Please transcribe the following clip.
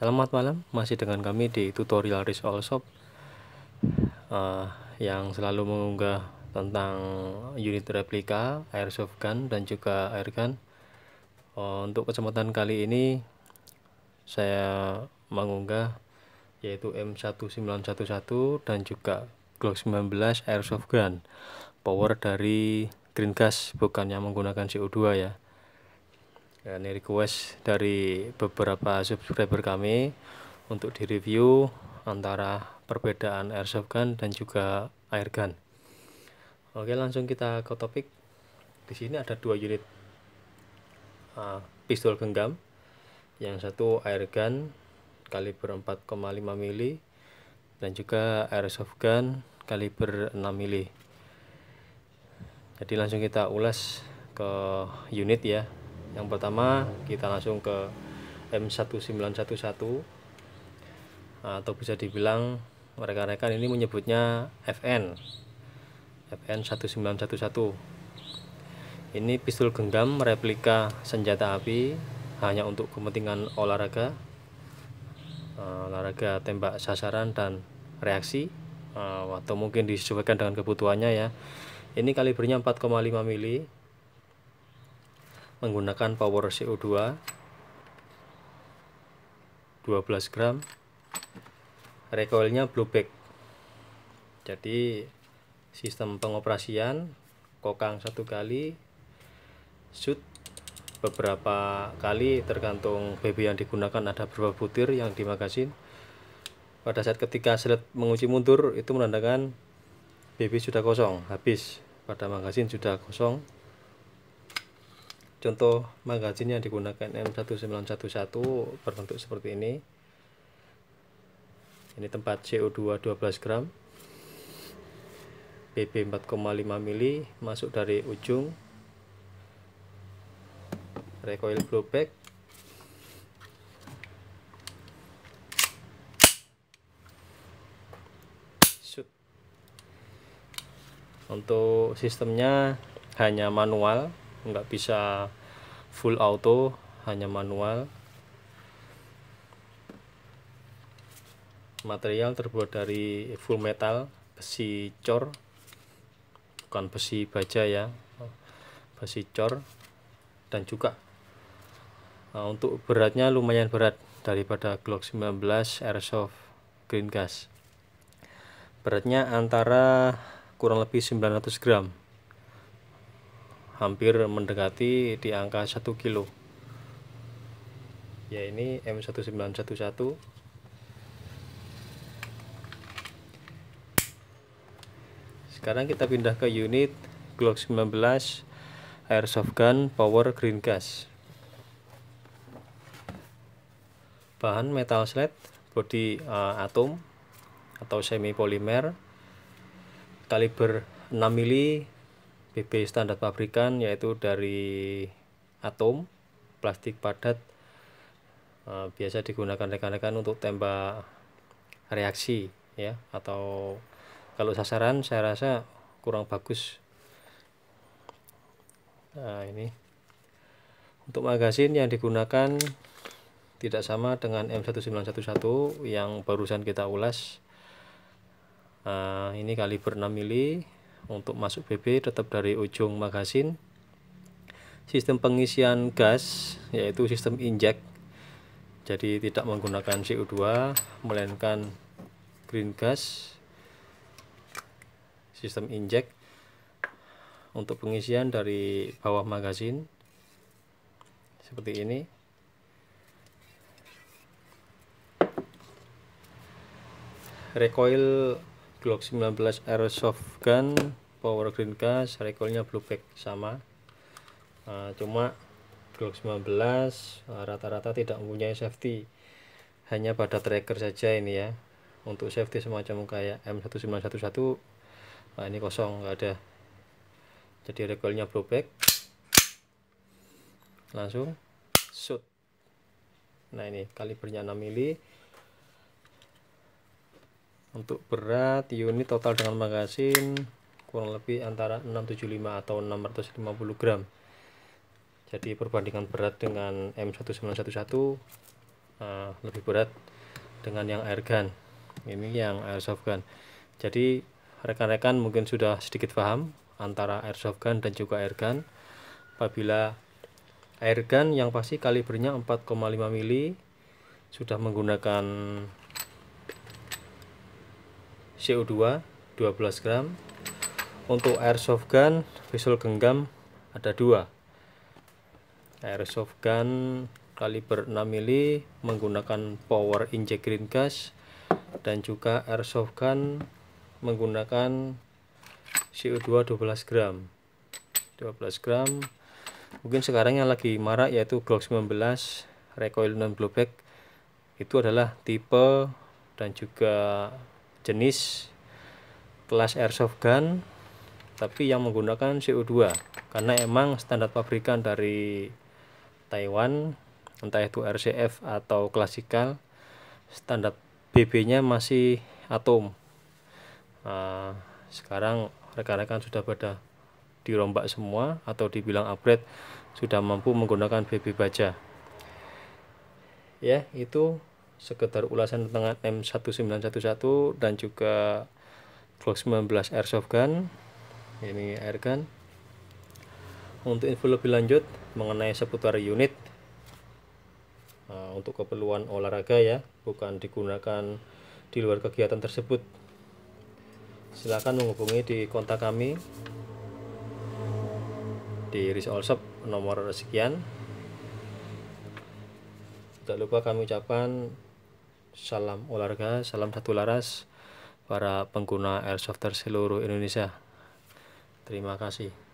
Selamat malam, masih dengan kami di tutorial Risk All Shop uh, yang selalu mengunggah tentang unit replika, airsoft gun dan juga air gun. Uh, untuk kesempatan kali ini saya mengunggah yaitu M1911 dan juga Glock 19 airsoft gun power dari green gas bukannya menggunakan CO2 ya Ya, ini request dari beberapa subscriber kami untuk direview antara perbedaan airsoft gun dan juga air gun oke langsung kita ke topik di sini ada dua unit uh, pistol genggam yang satu air gun kaliber 4,5 mm dan juga airsoft gun kaliber 6 mm. jadi langsung kita ulas ke unit ya yang pertama kita langsung ke M1911 nah, atau bisa dibilang mereka- rekan ini menyebutnya FN FN 1911 ini pistol genggam replika senjata api hanya untuk kepentingan olahraga eh, olahraga tembak sasaran dan reaksi eh, atau mungkin disesuaikan dengan kebutuhannya ya ini kalibernya 4,5 mili menggunakan power CO2 12 gram recoilnya blueback jadi sistem pengoperasian kokang satu kali shoot beberapa kali tergantung BB yang digunakan ada berapa butir yang di magasin pada saat ketika slide menguji mundur itu menandakan BB sudah kosong habis pada magasin sudah kosong Contoh magazin yang digunakan M1911 berbentuk seperti ini. Ini tempat CO2 12 gram. BB 4,5 mili masuk dari ujung. Recoil blowback untuk sistemnya hanya manual nggak bisa full auto hanya manual material terbuat dari full metal besi cor bukan besi baja ya besi cor dan juga nah, untuk beratnya lumayan berat daripada Glock 19 airsoft green gas beratnya antara kurang lebih 900 gram hampir mendekati di angka 1 kilo ya ini M1911 sekarang kita pindah ke unit Glock 19 airsoft gun power green gas bahan metal slide body uh, eh, atom atau semi polimer kaliber 6 mili BB standar pabrikan yaitu dari atom plastik padat eh, biasa digunakan rekan-rekan untuk tembak reaksi ya atau kalau sasaran saya rasa kurang bagus nah ini untuk magasin yang digunakan tidak sama dengan M1911 yang barusan kita ulas nah, ini kaliber 6 mili untuk masuk BB tetap dari ujung magasin sistem pengisian gas yaitu sistem injek jadi tidak menggunakan CO2 melainkan green gas sistem injek untuk pengisian dari bawah magasin seperti ini recoil Glock 19 airsoft gun power green gas recoilnya blueback sama uh, cuma Glock 19 ah, rata-rata uh, tidak mempunyai safety hanya pada tracker saja ini ya untuk safety semacam kayak M1911 nah ini kosong nggak ada jadi recoilnya blowback langsung shoot nah ini kalibernya 6 mili untuk berat unit total dengan magasin kurang lebih antara 675 atau 650 gram jadi perbandingan berat dengan M1911 uh, eh, lebih berat dengan yang air gun ini yang airsoft gun jadi rekan-rekan mungkin sudah sedikit paham antara airsoft gun dan juga air gun apabila air gun yang pasti kalibernya 4,5 mili sudah menggunakan CO2 12 gram untuk airsoft gun pistol genggam ada dua airsoft gun kaliber 6 mili menggunakan power inject green gas dan juga airsoft gun menggunakan CO2 12 gram 12 gram mungkin sekarang yang lagi marak yaitu Glock 19 recoil non blowback itu adalah tipe dan juga jenis kelas airsoft gun tapi yang menggunakan CO2 karena emang standar pabrikan dari Taiwan entah itu RCF atau klasikal standar BB nya masih atom nah, sekarang rekan-rekan sudah pada dirombak semua atau dibilang upgrade sudah mampu menggunakan BB baja ya itu sekedar ulasan tentang M1911 dan juga Glock 19 airsoft gun ini air gun untuk info lebih lanjut mengenai seputar unit eh, untuk keperluan olahraga ya bukan digunakan di luar kegiatan tersebut silahkan menghubungi di kontak kami di Riz Shop nomor sekian tidak lupa kami ucapkan Salam olahraga, salam satu laras para pengguna airsoft seluruh Indonesia. Terima kasih.